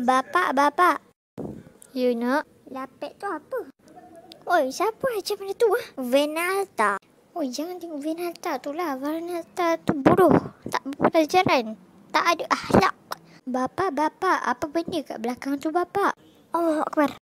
Bapak, bapak. You ya, nak? Lapet tu apa? Oi, siapa macam mana tu? Ah? Venalta. Oh, jangan tengok Venalta tu lah. Venalta tu bodoh. Tak berpelajaran. Tak ada ahlak. Bapak, bapak. Apa benda kat belakang tu, bapak? Allah Akbar.